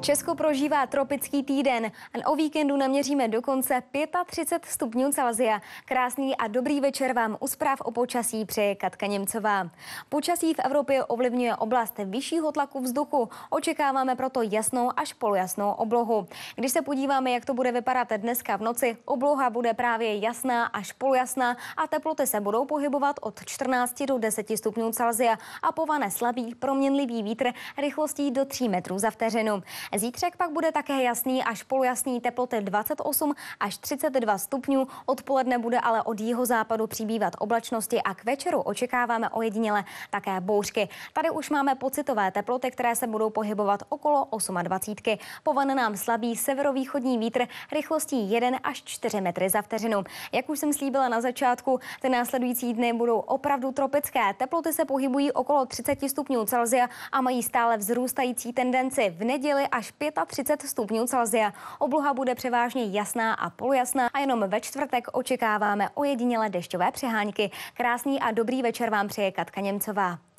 Česko prožívá tropický týden a o víkendu naměříme dokonce 35 stupňů Celsia. Krásný a dobrý večer vám u zpráv o počasí přeje Katka Němcová. Počasí v Evropě ovlivňuje oblast vyššího tlaku vzduchu. Očekáváme proto jasnou až polujasnou oblohu. Když se podíváme, jak to bude vypadat dneska v noci, obloha bude právě jasná až polujasná a teploty se budou pohybovat od 14 do 10 stupňů Celsia a povane slabý proměnlivý vítr rychlostí do 3 metrů za vteřinu. Zítřek pak bude také jasný až polujasný teploty 28 až 32 stupňů. Odpoledne bude ale od jihozápadu přibývat oblačnosti a k večeru očekáváme ojediněle také bouřky. Tady už máme pocitové teploty, které se budou pohybovat okolo 28. Povan nám slabý severovýchodní vítr rychlostí 1 až 4 metry za vteřinu. Jak už jsem slíbila na začátku, ty následující dny budou opravdu tropické. Teploty se pohybují okolo 30 stupňů Celsia a mají stále vzrůstající tendenci. V neděli a až 35 stupňů Celsia. Obloha bude převážně jasná a polujasná. a jenom ve čtvrtek očekáváme ojedinělé dešťové přehánky. Krásný a dobrý večer vám přeje Katka Němcová.